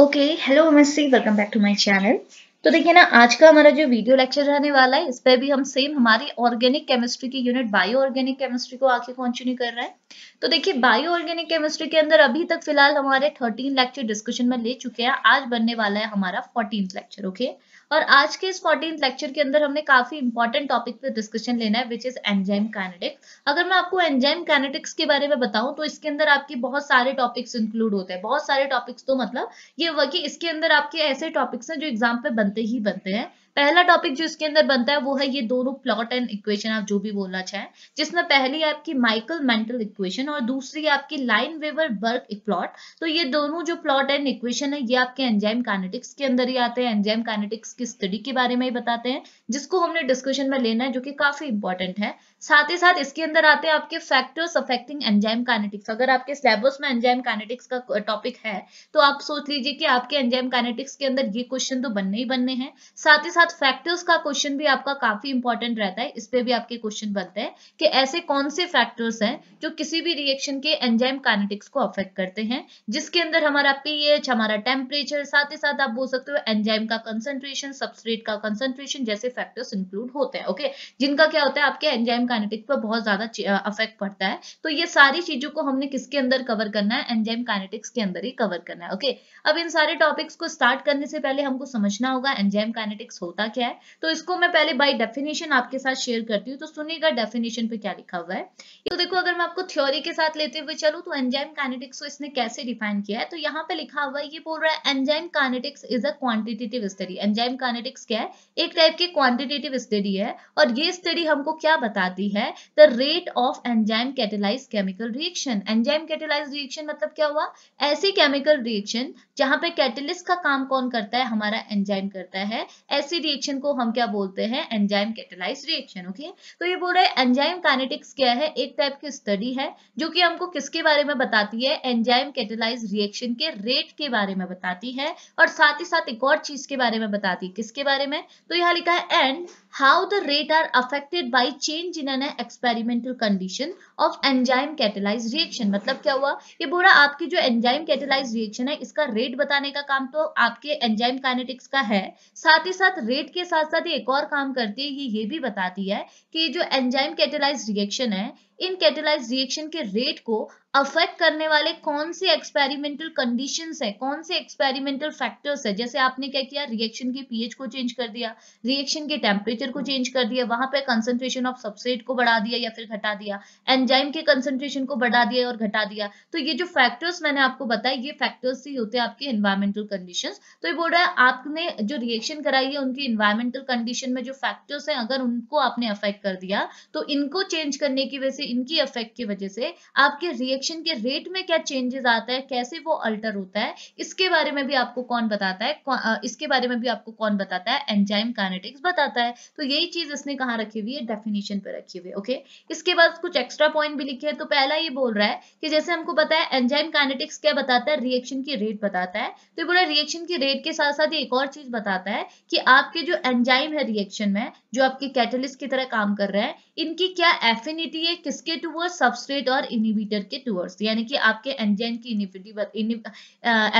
okay hello MSc welcome back to my channel तो देखिए ना आज का हमारा जो वीडियो लेक्चर रहने वाला है इस पर भी हम सेम हमारी ऑर्गेनिक केमिस्ट्री की यूनिट बायो ऑर्गेनिक केमिस्ट्री को आके कंटिन्यू कर रहे हैं तो देखिए बायो ऑर्गेनिक केमिस्ट्री के अंदर अभी तक फिलहाल हमारे थर्टीन लेक्चर डिस्कशन में ले चुके हैं आज बनने वाला है हमारा फोर्टीन लेक्चर ओके और आज के इस फोर्टीन लेक्चर के अंदर हमने काफी इंपॉर्टेंट टॉपिक पे डिस्कशन लेना है विच इज एंजाइम कैनेटिक्स अगर मैं आपको एंजाइम कैनेटिक्स के बारे में बताऊं तो इसके अंदर आपके बहुत सारे टॉपिक्स इंक्लूड होते हैं बहुत सारे टॉपिक्स तो मतलब ये हुआ कि इसके अंदर आपके ऐसे टॉपिक्स हैं जो एग्जाम पे बनते ही बनते हैं पहला टॉपिक जो इसके अंदर बनता है वो है ये दोनों प्लॉट एंड इक्वेशन आप जो भी बोलना चाहें जिसमें पहली आपकी माइकल मेंटल इक्वेशन और दूसरी आपकी लाइन वेवर बर्क प्लॉट तो ये दोनों जो प्लॉट एंड इक्वेशन है ये आपके एंजाइम कानेटिक्स के अंदर ही आते हैं एंजाइम कानेटिक्स की स्टडी के बारे में ही बताते हैं जिसको हमने डिस्कशन में लेना है जो की काफी इंपॉर्टेंट है साथ ही साथ इसके अंदर आते हैं आपके फैक्टर्स अफेक्टिंग एंजाइम कानेटिक्स अगर आपके सिलेबस में एंजाइम कानेटिक्स का टॉपिक है तो आप सोच लीजिए कि आपके एंजाइम कानेटिक्स के अंदर ये क्वेश्चन तो बनने ही बनने हैं साथ ही साथ साथ फैक्टर्स का क्वेश्चन भी आपका काफी इंपॉर्टेंट रहता है इस पर भी आपके क्वेश्चन बनते हैं कि ऐसे कौन से फैक्टर्स हैं जो किसी भी रिएक्शन के एंजाइम काइनेटिक्स को अफेक्ट करते हैं जिसके अंदर हमारा पीएच हमारा टेम्परेचर साथ ही साथ आप बोल सकते हो एंजाइम का कंसेंट्रेशन सबस्ट्रेट का कंसेंट्रेशन जैसे फैक्टर्स इंक्लूड होते हैं ओके जिनका क्या होता है आपके एंजाइम काइनेटिक्स पर बहुत ज्यादा अफेक्ट पड़ता है तो ये सारी चीजों को हमने किसके अंदर कवर करना है एंजाइम काइनेटिक्स के अंदर ही कवर करना है ओके अब इन सारे टॉपिक्स को स्टार्ट करने से पहले हमको समझना होगा एंजाइम काइनेटिक्स हो होता क्या है तो इसको मैं पहले बाई डेफिनेशन आपके साथ शेयर करती हूँ तो सुनिएगा डेफिनेशन पे क्या लिखा हुआ है तो देखो अगर मैं आपको थ्योरी के साथ लेते हुए चलू तो एंजाइम कानेटिक्स को इसने कैसे डिफाइन किया है तो यहाँ पे लिखा हुआ है ये बोल रहा है enzyme kinetics is a quantitative study enzyme kinetics क्या है एक टाइप की क्वान्टिटेटिव स्टडी है और ये स्टडी हमको क्या बताती है the rate of enzyme catalyse chemical reaction enzyme catalyse reaction मतलब क्या हुआ ऐसी केमिकल रिएक्शन जहां पे कैटेलिस्ट का काम कौन करता है हमारा एंजाइम करता है ऐसी रिएक्शन को हम क्या बोलते हैं एंजाइम कैटेलाइज रिएक्शन ओके तो ये बोल रहे हैं एंजाइम कानेटिक्स क्या है एक टाइप की स्टडी है जो कि हमको किसके बारे में बताती है एंजाइम कैटेलाइज रिएक्शन के रेट के बारे में बताती है और साथ ही साथ एक और चीज के बारे में बताती है किसके बारे में तो यहाँ लिखा है and how the rate are affected by change in an experimental condition of enzyme catalyse reaction मतलब क्या हुआ ये बोल बोला आपकी जो एंजाइम कैटेलाइज रिएक्शन है इसका रेट बताने का काम तो आपके एंजाइम कानेटिक्स का है साथ ही साथ रेट के साथ साथ ये एक और काम करती है ये भी बताती है कि जो एंजाइम कैटेलाइज रिएक्शन है इन कैटेलाइज रिएक्शन के रेट को अफेक्ट करने वाले कौन से एक्सपेरिमेंटल कंडीशन है कौन से एक्सपेरिमेंटल फैक्टर्स है जैसे आपने क्या किया रिएक्शन के पीएच को चेंज कर दिया रिएक्शन के टेम्परेचर को चेंज कर दिया वहां पे कंसेंट्रेशन ऑफ सबसेट को बढ़ा दिया या फिर घटा दिया एंजाइम के कंसेंट्रेशन को बढ़ा दिया और घटा दिया तो ये जो फैक्टर्स मैंने आपको बताया ये फैक्टर्स ही होते हैं आपके इन्वायरमेंटल कंडीशन तो ये बोल रहा है आपने जो रिएक्शन कराई है उनकी इन्वायरमेंटल कंडीशन में जो फैक्टर्स है अगर उनको आपने अफेक्ट कर दिया तो इनको चेंज करने की वजह से इनकी इफेक्ट की वजह से आपके रिएक्शन के रेट में क्या चेंजेस आता है कैसे वो अल्टर होता है इसके बारे में भी आपको कौन बताता है इसके बारे में भी आपको कौन बताता है एंजाइम कानेटिक्स बताता है तो यही चीज इसने कहा रखी हुई है डेफिनेशन पर रखी हुई है ओके इसके बाद कुछ एक्स्ट्रा पॉइंट भी लिखे हैं तो पहला ये बोल रहा है कि जैसे हमको पता है एंजाइम कानेटिक्स क्या बताता है रिएक्शन की रेट बताता है तो बोला रिएक्शन की रेट के साथ साथ एक और चीज बताता है कि आपके जो एंजाइम है रिएक्शन में जो आपके कैटलिस्ट की तरह काम कर रहे हैं इनकी क्या एफिनिटी है किसके टूवर्ड सबस्ट्रेट और इनिबिटर के टूवर्ड्स यानी कि आपके एंजाइम की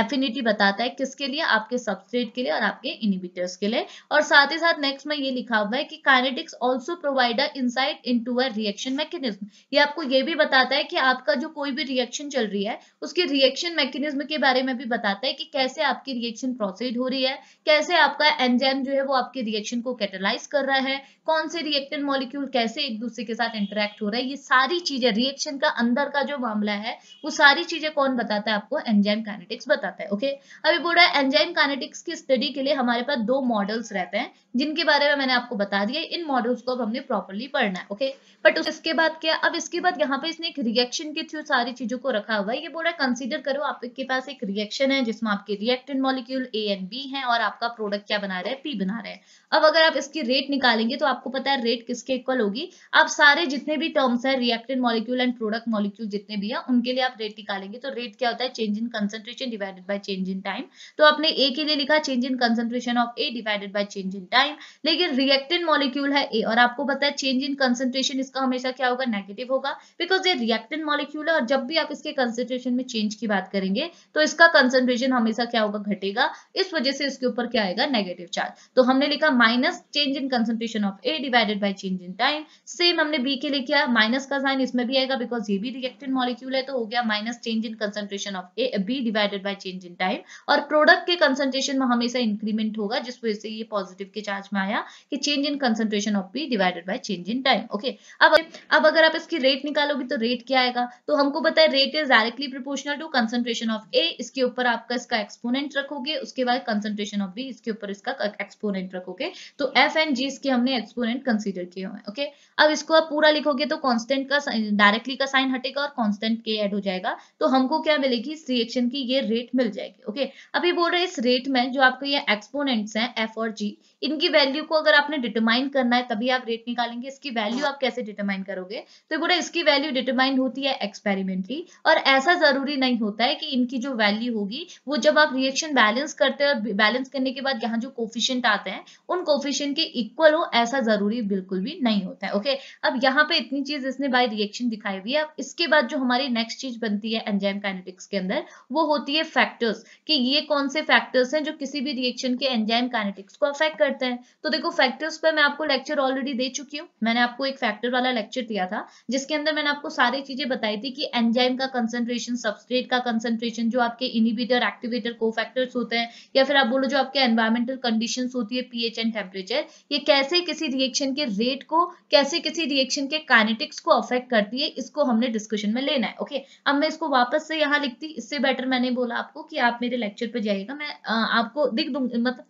एफिनिटी बताता है किसके लिए आपके सबस्ट्रेट के लिए और आपके इनिबिटर्स के लिए और साथ ही साथ नेक्स्ट में ये लिखा हुआ है कि kinetics also provide a insight into a reaction mechanism ये आपको ये भी बताता है कि आपका जो कोई भी रिएक्शन चल रही है उसके रिएक्शन मैकेनिज्म के बारे में भी बताता है कि कैसे आपकी रिएक्शन प्रोसीड हो रही है कैसे आपका एंजाइम जो है वो आपके रिएक्शन को कैटेलाइज कर रहा है कौन से रिएक्टेड मॉलिक्यूल कैसे एक दूसरे के साथ इंटरेक्ट हो रहा है ये सारी चीजें रिएक्शन का अंदर का जो मामला है वो सारी चीजें कौन बताता है आपको एंजाइम काइनेटिक्स बताता है ओके अभी बोल रहा है एंजाइम काइनेटिक्स की स्टडी के लिए हमारे पास दो मॉडल्स रहते हैं जिनके बारे में मैंने आपको बता दिया इन मॉडल्स को अब हमने प्रॉपरली पढ़ना है ओके बट उसके बाद क्या अब इसके बाद यहाँ पे इसने एक रिएक्शन के थ्रू सारी चीजों को रखा हुआ है ये बोल रहा है कंसिडर करो आपके पास एक रिएक्शन है जिसमें आपके reactant molecule A and B है और आपका प्रोडक्ट क्या बना रहे हैं पी बना रहे हैं अब अगर आप इसकी रेट निकालेंगे तो आपको पता है रेट किसके इक्वल होगी आप सारे जितने भी टर्म्स है reacted molecule and product molecule जितने भी है उनके लिए आप रेट निकालेंगे तो रेट क्या होता है change in concentration divided by change in time तो आपने ए के लिए लिखा change in concentration of A divided by change in time लेकिन रिएक्टेड मॉलिक्यूल है ए और आपको पता है चेंज इन कंसेंट्रेशन इसका हमेशा क्या होगा नेगेटिव होगा बिकॉज ये रिएक्टेड मॉलिक्यूल है और जब भी आप इसके कंसेंट्रेशन में चेंज की बात करेंगे तो इसका कंसेंट्रेशन हमेशा क्या होगा घटेगा इस वजह से इसके ऊपर क्या आएगा नेगेटिव चार्ज तो हमने लिखा minus change in concentration of A divided by change in time same हमने बी के लिए किया माइनस का साइन इसमें भी आएगा बिकॉज ये भी रिएक्टेड मॉलिक्यूल है तो हो गया minus change in concentration of A B divided by change in time और प्रोडक्ट के कंसेंट्रेशन में हमेशा इंक्रीमेंट होगा जिस वजह से ये पॉजिटिव के चार्ज में आया कि change in concentration of B divided by change in time okay अब अब अगर आप इसकी रेट निकालोगे तो रेट क्या आएगा तो हमको बताया rate is directly proportional to concentration of A इसके ऊपर आपका इसका एक्सपोनेंट रखोगे उसके बाद कंसेंट्रेशन ऑफ बी इसके ऊपर इसका एक्सपोनेंट रखोगे तो एफ एंड जी इसके हमने एक्सपोनेंट कंसिडर किए हुए ओके अब इसको आप पूरा लिखोगे तो कांस्टेंट का डायरेक्टली का साइन हटेगा और कांस्टेंट के ऐड हो जाएगा तो हमको क्या मिलेगी इस रिएक्शन की ये रेट मिल जाएगी ओके अब ये बोल रहे हैं इस रेट में जो आपके ये एक्सपोनेंट्स हैं एफ और जी इनकी वैल्यू को अगर आपने डिटरमाइन करना है तभी आप रेट निकालेंगे इसकी वैल्यू आप कैसे डिटरमाइन करोगे तो बोला इसकी वैल्यू डिटरमाइन होती है एक्सपेरिमेंटली और ऐसा जरूरी नहीं होता है कि इनकी जो वैल्यू होगी वो जब आप रिएक्शन बैलेंस करते हैं बैलेंस करने के बाद यहाँ जो कोफिशियंट आते हैं उन कोफिशियंट के इक्वल हो ऐसा जरूरी बिल्कुल भी नहीं होता है ओके अब यहाँ पे इतनी चीज इसने बाय रिएक्शन दिखाई हुई है अब इसके बाद जो हमारी नेक्स्ट चीज बनती है एंजाइम काइनेटिक्स के अंदर वो होती है फैक्टर्स कि ये कौन से फैक्टर्स हैं जो किसी भी रिएक्शन के एंजाइम काइनेटिक्स को अफेक्ट करते हैं तो देखो फैक्टर्स पर मैं आपको लेक्चर ऑलरेडी दे चुकी हूँ मैंने आपको एक फैक्टर वाला लेक्चर दिया था जिसके अंदर मैंने आपको सारी चीजें बताई थी कि एंजाइम का कंसेंट्रेशन सबस्ट्रेट का कंसेंट्रेशन जो आपके इनिबिटर एक्टिवेटर को फैक्टर्स होते हैं या फिर आप बोलो जो आपके एनवायरमेंटल कंडीशन होती है पीएच एंड टेम्परेचर ये कैसे किसी रिएक्शन के रेट को कैसे कैसे किसी रिएक्शन के काइनेटिक्स को अफेक्ट करती है इसको हमने डिस्कशन में लेना है ओके अब मैं इसको वापस से यहाँ लिखती इससे बेटर मैंने बोला आपको कि आप मेरे लेक्चर पे जाइएगा मैं आपको दिख दूंगी मतलब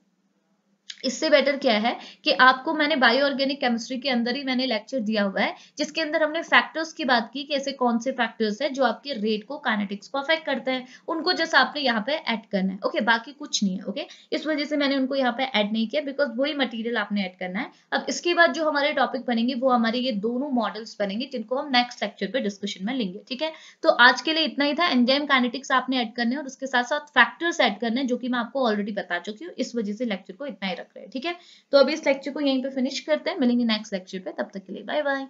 इससे बेटर क्या है कि आपको मैंने बायो ऑर्गेनिक केमिस्ट्री के अंदर ही मैंने लेक्चर दिया हुआ है जिसके अंदर हमने फैक्टर्स की बात की कि ऐसे कौन से फैक्टर्स हैं जो आपके रेट को काइनेटिक्स को अफेक्ट करते हैं उनको जस्ट आपने यहाँ पे ऐड करना है ओके बाकी कुछ नहीं है ओके इस वजह से मैंने उनको यहाँ पे ऐड नहीं किया बिकॉज वही मटीरियल आपने ऐड करना है अब इसके बाद जो हमारे टॉपिक बनेंगे वो हमारे ये दोनों मॉडल्स बनेंगे जिनको हम नेक्स्ट लेक्चर पे डिस्कशन में लेंगे ठीक है तो आज के लिए इतना ही था एंजाइम काइनेटिक्स आपने ऐड करने और उसके साथ साथ फैक्टर्स एड करने जो कि मैं आपको ऑलरेडी बता चुकी हूँ इस वजह से लेक्चर को इतना ही रखा करें ठीक है तो अभी इस लेक्चर को यहीं पे फिनिश करते हैं मिलेंगे नेक्स्ट लेक्चर पे तब तक के लिए बाय बाय